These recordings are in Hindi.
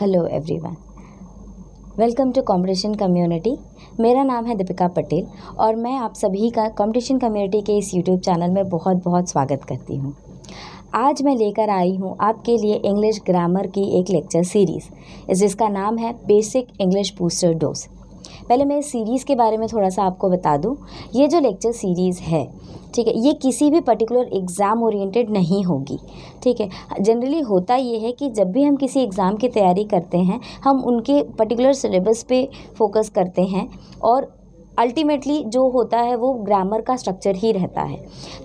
Hello everyone welcome to competition community मेरा नाम है दीपिका पटेल और मैं आप सभी का कंपटीशन कम्युनिटी के इस यूट्यूब चैनल में बहुत बहुत स्वागत करती हूँ आज मैं लेकर आई हूँ आपके लिए इंग्लिश ग्रामर की एक लेक्चर सीरीज़ जिसका नाम है बेसिक इंग्लिश बूस्टर डोज पहले मैं इस सीरीज़ के बारे में थोड़ा सा आपको बता दूँ ये जो लेक्चर सीरीज़ है ठीक है ये किसी भी पर्टिकुलर एग्ज़ाम ओरिएंटेड नहीं होगी ठीक है जनरली होता ये है कि जब भी हम किसी एग्ज़ाम की तैयारी करते हैं हम उनके पर्टिकुलर सिलेबस पे फोकस करते हैं और अल्टीमेटली जो होता है वो ग्रामर का स्ट्रक्चर ही रहता है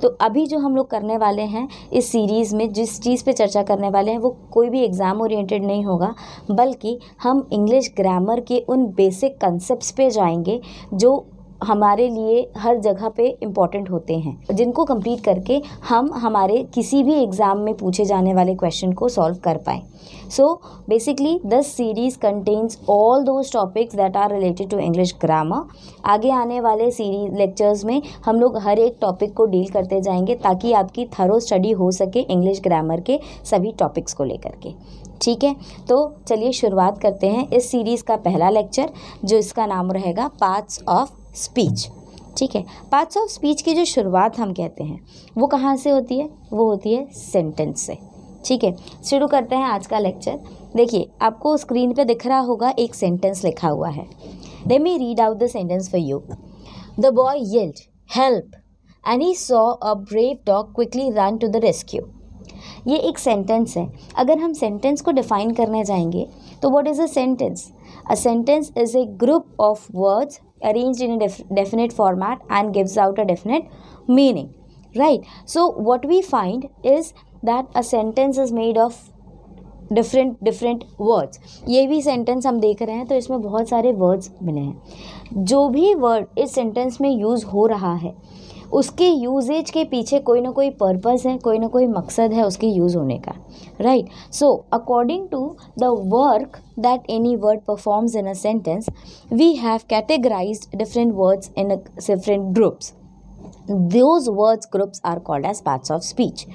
तो अभी जो हम लोग करने वाले हैं इस सीरीज़ में जिस चीज़ पे चर्चा करने वाले हैं वो कोई भी एग्ज़ाम ओरिएंटेड नहीं होगा बल्कि हम इंग्लिश ग्रामर के उन बेसिक कंसेप्ट पे जाएंगे जो हमारे लिए हर जगह पे इम्पॉर्टेंट होते हैं जिनको कंप्लीट करके हम हमारे किसी भी एग्ज़ाम में पूछे जाने वाले क्वेश्चन को सॉल्व कर पाएँ so basically this series contains all those topics that are related to English grammar आगे आने वाले सीरीज लेक्चर्स में हम लोग हर एक टॉपिक को डील करते जाएंगे ताकि आपकी थरो स्टडी हो सके इंग्लिश ग्रामर के सभी टॉपिक्स को लेकर के ठीक है तो चलिए शुरुआत करते हैं इस सीरीज़ का पहला लेक्चर जो इसका नाम रहेगा पार्ट्स ऑफ स्पीच ठीक है पार्ट्स ऑफ स्पीच की जो शुरुआत हम कहते हैं वो कहाँ से होती है वो होती है सेंटेंस से ठीक है शुरू करते हैं आज का लेक्चर देखिए आपको स्क्रीन पे दिख रहा होगा एक सेंटेंस लिखा हुआ है let me read out the sentence for you the boy yelled help and he saw a brave dog quickly run to the rescue ये एक सेंटेंस है अगर हम सेंटेंस को डिफाइन करने जाएंगे तो what is a sentence a sentence is a group of words arranged in a def definite format and gives out a definite meaning right so what we find is that a sentence is made of different different words ये भी सेंटेंस हम देख रहे हैं तो इसमें बहुत सारे वर्ड्स मिले हैं जो भी वर्ड इस सेंटेंस में यूज़ हो रहा है उसके यूजेज के पीछे कोई ना कोई पर्पस है कोई ना कोई मकसद है उसके यूज़ होने का right so according to the work that any word performs in a sentence we have categorise different words in different groups those words groups are called as parts of speech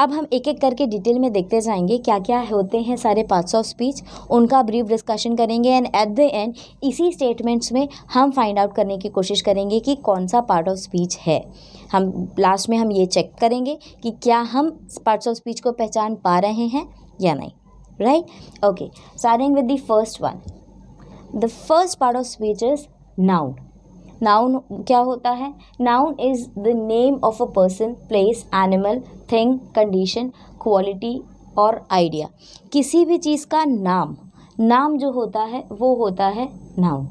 अब हम एक एक करके डिटेल में देखते जाएंगे क्या क्या होते हैं सारे पार्ट्स ऑफ स्पीच उनका ब्रीफ डिस्कशन करेंगे एंड एट द एंड इसी स्टेटमेंट्स में हम फाइंड आउट करने की कोशिश करेंगे कि कौन सा पार्ट ऑफ स्पीच है हम लास्ट में हम ये चेक करेंगे कि क्या हम पार्ट्स ऑफ स्पीच को पहचान पा रहे हैं या नहीं right okay starting with the first one the first part of speech is noun noun क्या होता है noun is the name of a person place animal thing condition quality और आइडिया किसी भी चीज़ का नाम नाम जो होता है वो होता है नाउन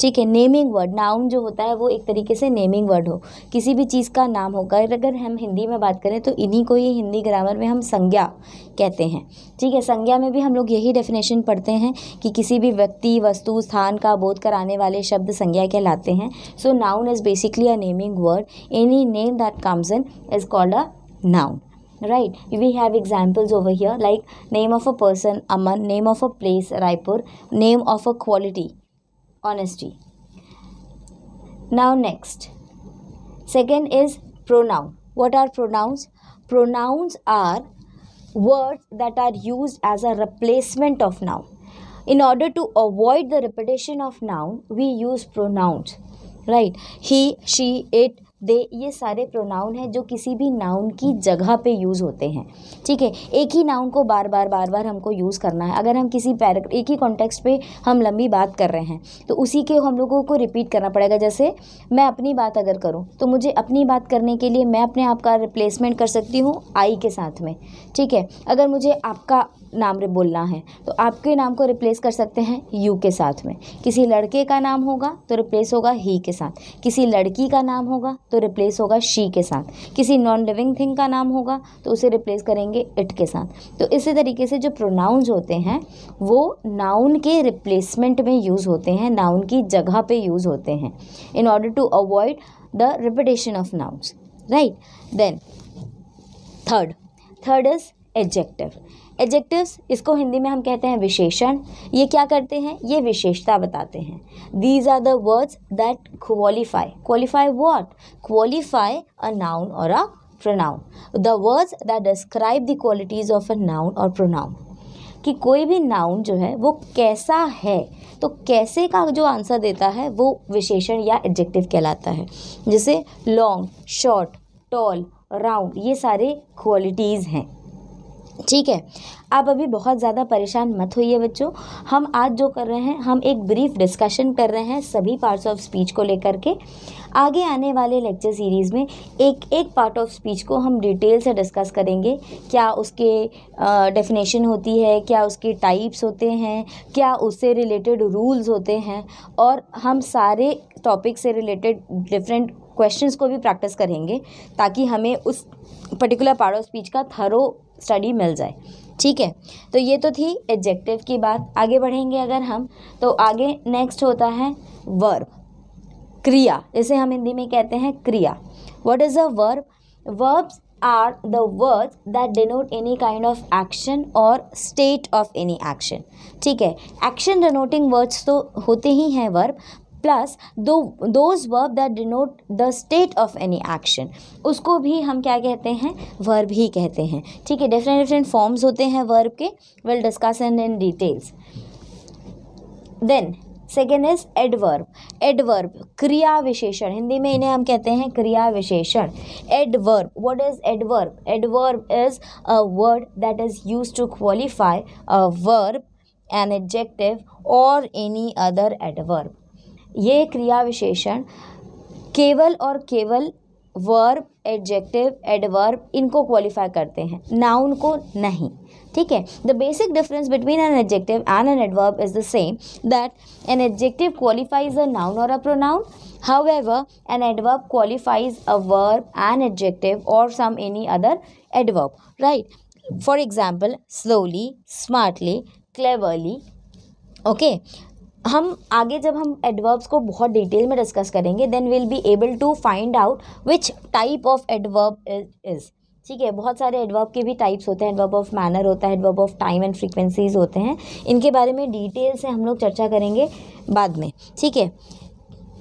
ठीक है नेमिंग वर्ड नाउन जो होता है वो एक तरीके से नेमिंग वर्ड हो किसी भी चीज़ का नाम होगा अगर हम हिंदी में बात करें तो इन्हीं को ही हिंदी ग्रामर में हम संज्ञा कहते हैं ठीक है संज्ञा में भी हम लोग यही डेफिनेशन पढ़ते हैं कि किसी भी व्यक्ति वस्तु स्थान का बोध कराने वाले शब्द संज्ञा कहलाते हैं so noun is basically a naming word any name that comes in is called a noun right we have examples over here like name of a person Aman name of a place Raipur name of a quality honesty. Now, next. Second is pronoun. What are pronouns? Pronouns are words that are used as a replacement of noun. In order to avoid the repetition of noun, we use pronouns. Right? He, she, it, they ये सारे प्रोनाउन हैं जो किसी भी नाउन की जगह पे यूज़ होते हैं ठीक है एक ही नाउन को बार बार बार बार हमको यूज़ करना है अगर हम किसी पैर एक ही कॉन्टेक्स्ट पे हम लंबी बात कर रहे हैं तो उसी के हम लोगों को रिपीट करना पड़ेगा जैसे मैं अपनी बात अगर करूँ तो मुझे अपनी बात करने के लिए मैं अपने आप का रिप्लेसमेंट कर सकती हूँ आई के साथ में ठीक है अगर मुझे आपका नाम बोलना है तो आपके नाम को रिप्लेस कर सकते हैं यू के साथ में किसी लड़के का नाम होगा तो रिप्लेस होगा ही के साथ किसी लड़की का नाम होगा तो रिप्लेस होगा शी के साथ किसी नॉन लिविंग थिंग का नाम होगा तो उसे रिप्लेस करेंगे इट के साथ तो इसी तरीके से जो प्रोनाउंस होते हैं वो नाउन के रिप्लेसमेंट में यूज़ होते हैं नाउन की जगह पे यूज़ होते हैं in order to avoid the repetition of nouns right then third third is adjective adjectives इसको हिंदी में हम कहते हैं विशेषण ये क्या करते हैं ये विशेषता बताते हैं these are the words that qualify qualify what qualify a noun और a pronoun the words that describe the qualities of a noun और प्रोनाउन कि कोई भी नाउन जो है वो कैसा है तो कैसे का जो आंसर देता है वो विशेषण या एडजेक्टिव कहलाता है जैसे लॉन्ग शॉर्ट टॉल राउंड ये सारे क्वालिटीज़ हैं ठीक है आप अभी बहुत ज़्यादा परेशान मत होइए बच्चों हम आज जो कर रहे हैं हम एक ब्रीफ डिस्कशन कर रहे हैं सभी पार्ट्स ऑफ स्पीच को लेकर के आगे आने वाले लेक्चर सीरीज़ में एक एक पार्ट ऑफ स्पीच को हम डिटेल से डिस्कस करेंगे क्या उसके डेफिनेशन होती है क्या उसके टाइप्स होते हैं क्या उससे रिलेटेड रूल्स होते हैं और हम सारे टॉपिक से रिलेटेड डिफरेंट क्वेश्चंस को भी प्रैक्टिस करेंगे ताकि हमें उस पर्टिकुलर पार्ट ऑफ स्पीच का थरो स्टडी मिल जाए ठीक है तो ये तो थी एडजेक्टिव की बात आगे बढ़ेंगे अगर हम तो आगे नेक्स्ट होता है वर्ब क्रिया इसे हम हिंदी में कहते हैं क्रिया what is a verb verbs are the words that denote any kind of action और स्टेट ऑफ एनी एक्शन ठीक है एक्शन डिनोटिंग वर्ड्स तो होते ही हैं वर्ब प्लस दो those verb that denote the state of any action उसको भी हम क्या कहते हैं वर्ब ही कहते हैं ठीक है डिफरेंट डिफरेंट फॉर्म्स होते हैं वर्ब के will discuss in in details then second is adverb adverb क्रिया विशेषण हिंदी में इन्हें हम कहते हैं क्रिया विशेषण adverb what is adverb adverb is a word that is use to qualify a verb an adjective और एनी अदर एडवर्ब ये क्रिया विशेषण केवल और केवल वर्ब एडजेक्टिव एडवर्ब इनको क्वालिफाई करते हैं नाउन को नहीं ठीक है the basic difference between an adjective and an adverb is the same that an adjective qualifies a noun और a pronoun however an adverb qualifies a verb an adjective और some any other adverb right for example slowly smartly cleverly okay हम आगे जब हम एडवर्ब्स को बहुत डिटेल में डिस्कस करेंगे then will be able to find out which type of adverb is ठीक है बहुत सारे एडवर्ब के भी टाइप्स होते हैं एडवर्ब ऑफ मैनर होता है adverb of time and frequencies होते हैं इनके बारे में डिटेल से हम लोग चर्चा करेंगे बाद में ठीक है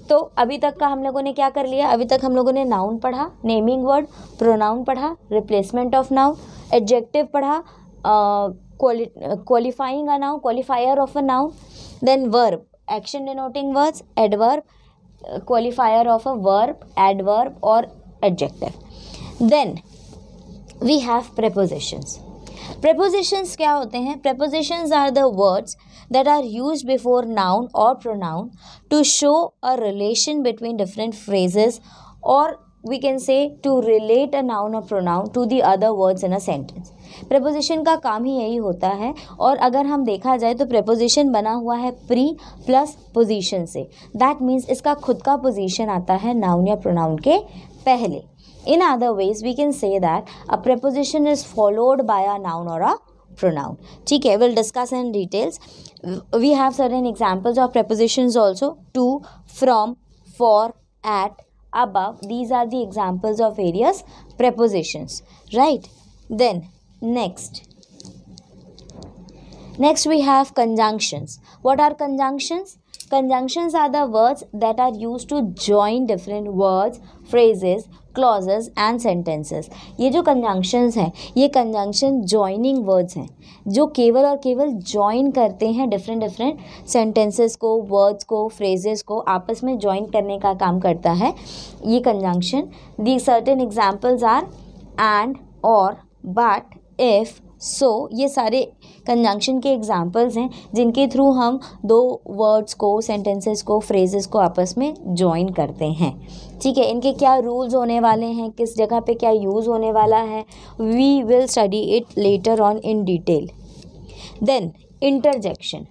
तो अभी तक का हम लोगों ने क्या कर लिया अभी तक हम लोगों ने नाउन पढ़ा नेमिंग वर्ड प्रोनाउन पढ़ा रिप्लेसमेंट ऑफ नाउन एडजेक्टिव पढ़ा qualifying a noun qualifier of a noun Then verb, action denoting words, adverb, uh, qualifier of a verb, adverb or adjective. Then we have prepositions. Prepositions क्या होते हैं Prepositions are the words that are used before noun or pronoun to show a relation between different phrases or we can say to relate a noun or pronoun to the other words in a sentence. Preposition का काम ही यही होता है और अगर हम देखा जाए तो प्रपोजिशन बना हुआ है प्री प्लस पोजिशन से दैट मीन्स इसका खुद का पोजिशन आता है नाउन या प्रोनाउन के पहले in other ways we can say that a preposition is followed by a noun और अ प्रोनाउन ठीक है will discuss in details we have in examples of preposition also to from for at अब these are the examples of various prepositions right then Next, next we have conjunctions What are conjunctions Conjunctions are the words that are used to join different words phrases clauses and sentences ये जो कंजंक्शंस हैं ये कंजंक्शन जॉइनिंग वर्ड्स हैं जो केवल और केवल जॉइन करते हैं डिफरेंट डिफरेंट सेंटेंसेस को वर्ड्स को फ्रेजेस को आपस में जॉइन करने का काम करता है ये conjunction the certain examples are and और बट इफ़ सो so, ये सारे कंजंक्शन के एग्जाम्पल्स हैं जिनके थ्रू हम दो वर्ड्स को सेंटेंसेस को फ्रेजेस को आपस में जॉइन करते हैं ठीक है इनके क्या रूल्स होने वाले हैं किस जगह पे क्या यूज़ होने वाला है we will study it later on in detail then interjection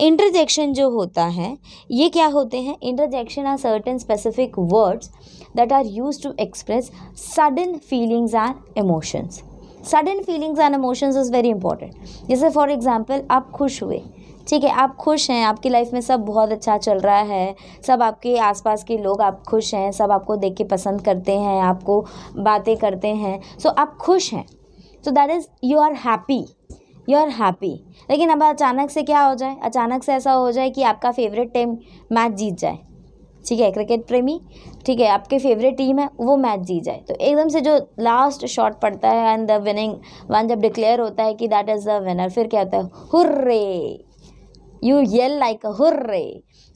interjection जो होता है ये क्या होते हैं interjection are certain specific words that are use to express sudden feelings are emotions sudden feelings and emotions is very important जैसे फॉर एग्ज़ाम्पल आप खुश हुए ठीक है आप खुश हैं आपकी लाइफ में सब बहुत अच्छा चल रहा है सब आपके आसपास के लोग आप खुश हैं सब आपको देख के पसंद करते हैं आपको बातें करते हैं सो so, आप खुश हैं so that is you are happy you are happy लेकिन अब अचानक से क्या हो जाए अचानक से ऐसा हो जाए कि आपका फेवरेट टीम मैच जीत जाए ठीक है क्रिकेट प्रेमी ठीक है आपके फेवरेट टीम है वो मैच जीत जाए तो एकदम से जो लास्ट शॉट पड़ता है एंड द विनिंग वन जब डिक्लेयर होता है कि दैट इज़ द विनर फिर क्या होता है hurray you yell like a hurray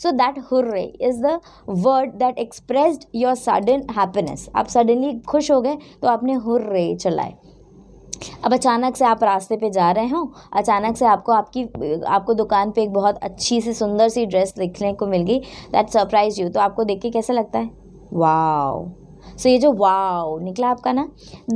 so that hurray is the word that expressed your sudden happiness आप सडनली खुश हो गए तो आपने हुर्रे चलाए अब अचानक से आप रास्ते पे जा रहे हो अचानक से आपको आपकी आपको दुकान पे एक बहुत अच्छी सी सुंदर सी ड्रेस देखने को मिल गई दैट सरप्राइज यू तो आपको देख के कैसा लगता है वाओ सो so, ये जो वाओ निकला आपका ना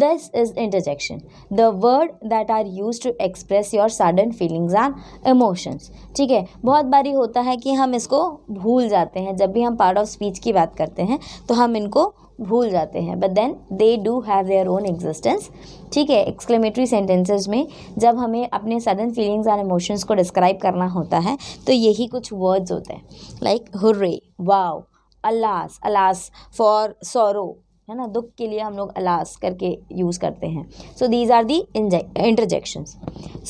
this is interjection the word that are use to express your sudden feelings are emotions ठीक है बहुत बारी होता है कि हम इसको भूल जाते हैं जब भी हम पार्ट ऑफ स्पीच की बात करते हैं तो हम इनको भूल जाते हैं but then they do have their own existence ठीक है एक्सक्लेमेटरी सेंटेंसेज में जब हमें अपने सडन फीलिंग्स और इमोशंस को डिस्क्राइब करना होता है तो यही कुछ वर्ड्स होते हैं like hurray wow alas alas for sorrow है ना दुख के लिए हम लोग अलास करके यूज़ करते हैं so these are the interjections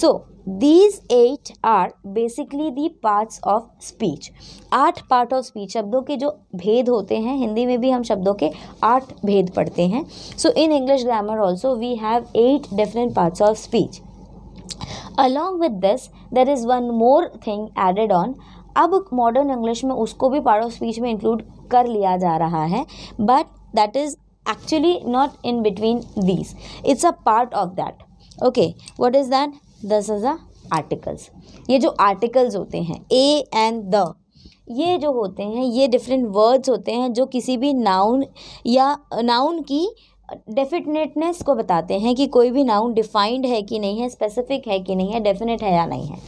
so these eight are basically the parts of speech आठ part of speech शब्दों के जो भेद होते हैं हिंदी में भी हम शब्दों के आठ भेद पढ़ते हैं so in English grammar also we have eight different parts of speech along with this there is one more thing added on अब मॉडर्न इंग्लिश में उसको भी पार्ट ऑफ स्पीच में इंक्लूड कर लिया जा रहा है but that is actually not in between these it's a part of that okay what is that दस हज़ार आर्टिकल्स ये जो आर्टिकल्स होते हैं ए एंड द ये जो होते हैं ये डिफरेंट वर्ड्स होते हैं जो किसी भी नाउन या नाउन की डेफिनेटनेस को बताते हैं कि कोई भी नाउन डिफाइंड है कि नहीं है स्पेसिफिक है कि नहीं है डेफिनेट है या नहीं है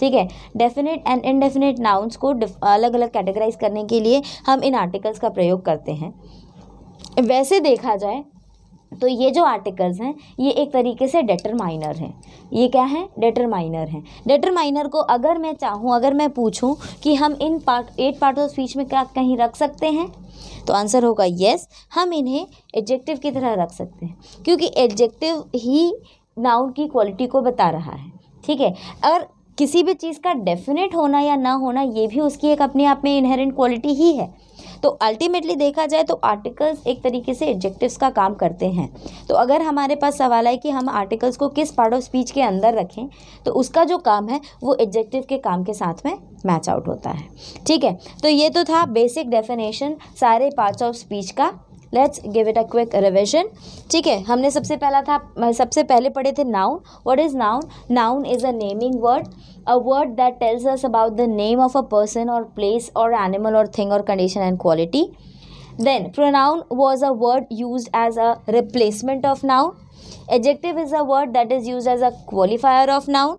ठीक है डेफिनेट एंड इनडेफिनेट नाउन्स को अलग अलग कैटेगराइज करने के लिए हम इन आर्टिकल्स का प्रयोग करते हैं वैसे देखा जाए तो ये जो आर्टिकल्स हैं ये एक तरीके से डेटर माइनर हैं ये क्या है डेटरमाइनर हैं माइनर को अगर मैं चाहूँ अगर मैं पूछूँ कि हम इन part eight part of speech में क्या कहीं रख सकते हैं तो आंसर होगा यस हम इन्हें एडजेक्टिव की तरह रख सकते हैं क्योंकि एडजेक्टिव ही नाउन की क्वालिटी को बता रहा है ठीक है और किसी भी चीज़ का डेफिनेट होना या ना होना ये भी उसकी एक अपने आप में इनहेरेंट क्वालिटी ही है तो अल्टीमेटली देखा जाए तो आर्टिकल्स एक तरीके से एडजेक्टिव्स का काम करते हैं तो अगर हमारे पास सवाल है कि हम आर्टिकल्स को किस पार्ट ऑफ स्पीच के अंदर रखें तो उसका जो काम है वो एडजेक्टिव के काम के साथ में मैच आउट होता है ठीक है तो ये तो था बेसिक डेफिनेशन सारे पार्ट्स ऑफ स्पीच का let's give it a quick revision ठीक है हमने सबसे पहला था सबसे पहले पढ़े थे noun what is noun noun is a naming word a word that tells us about the name of a person और प्लेस और एनिमल और थिंग और condition and quality then pronoun was a word use as a replacement of noun adjective is a word that is use as a qualifier of noun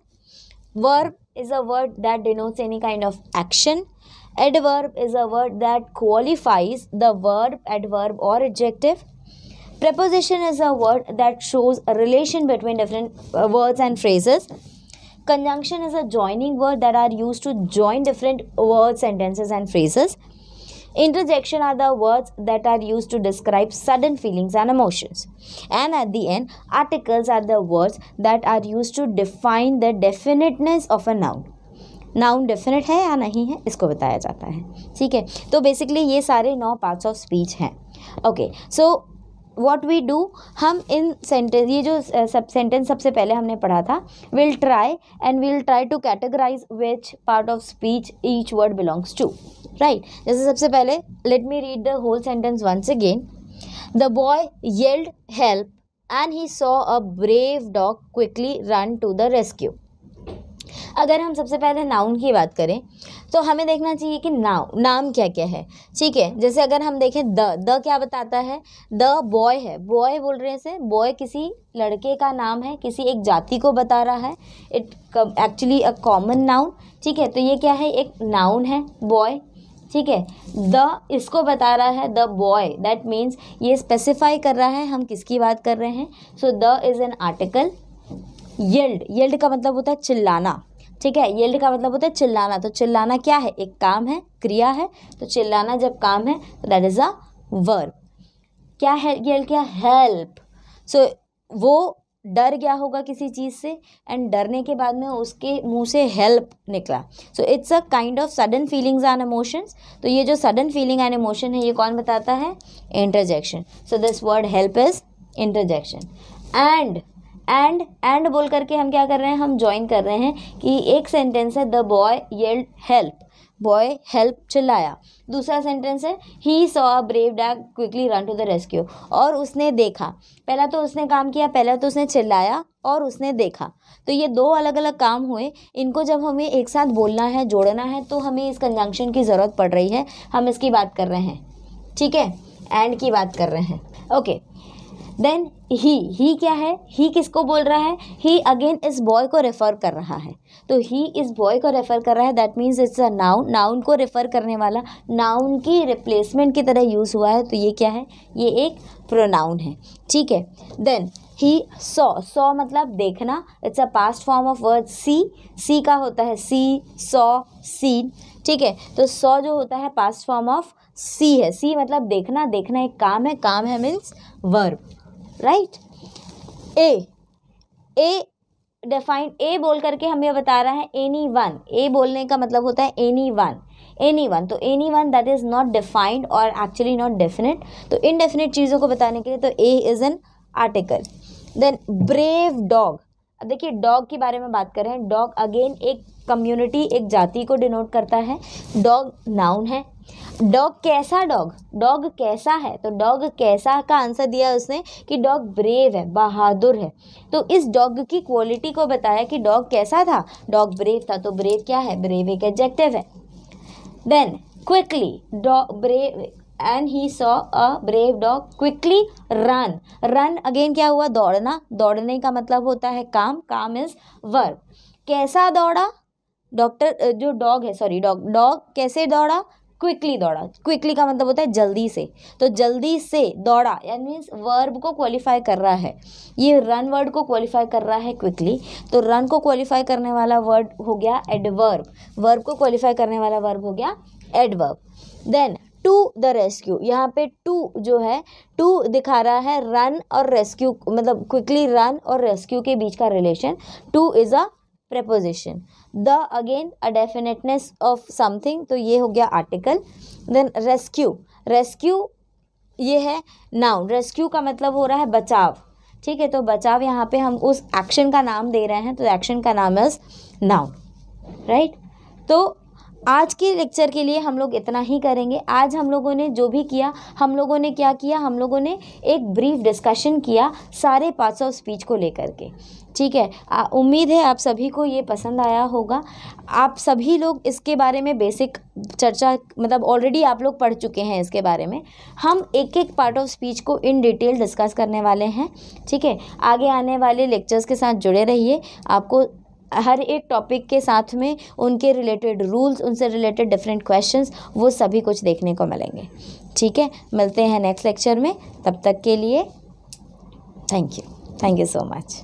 verb is a word that denotes any kind of action Adverb is a word that qualifies the verb, adverb or adjective. Preposition is a word that shows a relation between different uh, words and phrases. Conjunction is a joining word that are used to join different words, sentences and phrases. Interjection are the words that are used to describe sudden feelings and emotions. And at the end, articles are the words that are used to define the definiteness of a noun. Noun definite है या नहीं है इसको बताया जाता है ठीक है तो बेसिकली ये सारे नौ पार्ट्स ऑफ स्पीच हैं okay so what we do हम इन सेंटेंस ये जो सब सेंटेंस सबसे पहले हमने पढ़ा था will try and will try to categorize which part of speech each word belongs to right जैसे सबसे पहले let me read the whole sentence once again the boy yelled help and he saw a brave dog quickly run to the rescue अगर हम सबसे पहले नाउन की बात करें तो हमें देखना चाहिए कि नाउ नाम क्या क्या है ठीक है जैसे अगर हम देखें द द क्या बताता है द बॉय है बॉय बोल रहे हैं से बॉय किसी लड़के का नाम है किसी एक जाति को बता रहा है it actually a common noun ठीक है तो ये क्या है एक नाउन है बॉय ठीक है द इसको बता रहा है द बॉय दैट मीन्स ये स्पेसिफाई कर रहा है हम किसकी बात कर रहे हैं so the is an article yelled yelled का मतलब होता है चिल्लाना ठीक है येल्ड का मतलब होता है चिल्लाना तो चिल्लाना क्या है एक काम है क्रिया है तो चिल्लाना जब काम है तो दैट इज़ अ वर्ब क्या है येल्ड क्या हेल्प सो so, वो डर गया होगा किसी चीज़ से एंड डरने के बाद में उसके मुंह से हेल्प निकला so it's a kind of sudden feelings and emotions तो ये जो सडन फीलिंग एंड इमोशन है ये कौन बताता है interjection so this word help is interjection and and and बोल करके हम क्या कर रहे हैं हम ज्वाइन कर रहे हैं कि एक सेंटेंस है the boy yelled help boy help चिल्लाया दूसरा सेंटेंस है he saw a brave dog quickly run to the rescue और उसने देखा पहला तो उसने काम किया पहला तो उसने चिल्लाया और उसने देखा तो ये दो अलग अलग काम हुए इनको जब हमें एक साथ बोलना है जोड़ना है तो हमें इस कंजंक्शन की ज़रूरत पड़ रही है हम इसकी बात कर रहे हैं ठीक है एंड की बात कर रहे हैं okay okay. Then he he क्या है ही किसको बोल रहा है ही अगेन इस बॉय को रेफ़र कर रहा है तो ही इस बॉय को रेफ़र कर रहा है that means it's a noun noun को रेफ़र करने वाला नाउन की रिप्लेसमेंट की तरह यूज़ हुआ है तो ये क्या है ये एक प्रोनाउन है ठीक है देन ही सॉ सॉ मतलब देखना it's a past form of word see see का होता है सी सॉ सीन ठीक है तो सॉ जो होता है पास्ट फॉर्म ऑफ सी है सी मतलब देखना देखना एक काम है काम है means verb right a a defined a बोल करके हमें बता रहा है एनी वन ए बोलने का मतलब होता है एनी वन एनी वन तो any one that is not defined और एक्चुअली नॉट डेफिनेट तो इनडेफिनेट चीज़ों को बताने के लिए तो a is an article then brave dog देखिए डॉग के बारे में बात करें डॉग अगेन एक कम्युनिटी एक जाति को डिनोट करता है डॉग नाउन है डॉग कैसा डॉग डॉग कैसा है तो डॉग कैसा का आंसर दिया उसने कि डॉग ब्रेव है बहादुर है तो इस डॉग की क्वालिटी को बताया कि डॉग कैसा था डॉग ब्रेव था तो ब्रेव क्या है ब्रेव एक एडजेक्टिव है then quickly dog brave and he saw a brave dog quickly run run again क्या हुआ दौड़ना दौड़ने का मतलब होता है काम काम इज वर्क कैसा दौड़ा डॉक्टर जो डॉग है सॉरी डॉग डॉग कैसे दौड़ा क्विकली दौड़ा क्विकली का मतलब होता है जल्दी से तो जल्दी से दौड़ा यानी मीन्स वर्ब को क्वालिफाई कर रहा है ये रन वर्ड को क्वालिफाई कर रहा है क्विकली तो रन को क्वालिफाई करने वाला वर्ड हो गया एडवर्ब वर्ब को क्वालिफाई करने वाला वर्ब हो गया adverb then to the rescue यहाँ पे टू जो है टू दिखा रहा है रन और रेस्क्यू मतलब क्विकली रन और रेस्क्यू के बीच का relation to is a preposition the again a definiteness of something तो ये हो गया आर्टिकल देन रेस्क्यू रेस्क्यू ये है नाउन रेस्क्यू का मतलब हो रहा है बचाव ठीक है तो बचाव यहाँ पे हम उस एक्शन का नाम दे रहे हैं तो एक्शन का नाम है नाउन राइट तो आज के लेक्चर के लिए हम लोग इतना ही करेंगे आज हम लोगों ने जो भी किया हम लोगों ने क्या किया हम लोगों ने एक ब्रीफ डिस्कशन किया सारे पार्ट्स ऑफ स्पीच को लेकर के ठीक है उम्मीद है आप सभी को ये पसंद आया होगा आप सभी लोग इसके बारे में बेसिक चर्चा मतलब ऑलरेडी आप लोग पढ़ चुके हैं इसके बारे में हम एक एक पार्ट ऑफ स्पीच को इन डिटेल डिस्कस करने वाले हैं ठीक है आगे आने वाले लेक्चर्स के साथ जुड़े रहिए आपको हर एक टॉपिक के साथ में उनके रिलेटेड रूल्स उनसे रिलेटेड डिफरेंट क्वेश्चंस वो सभी कुछ देखने को मिलेंगे ठीक है मिलते हैं नेक्स्ट लेक्चर में तब तक के लिए thank you thank you so much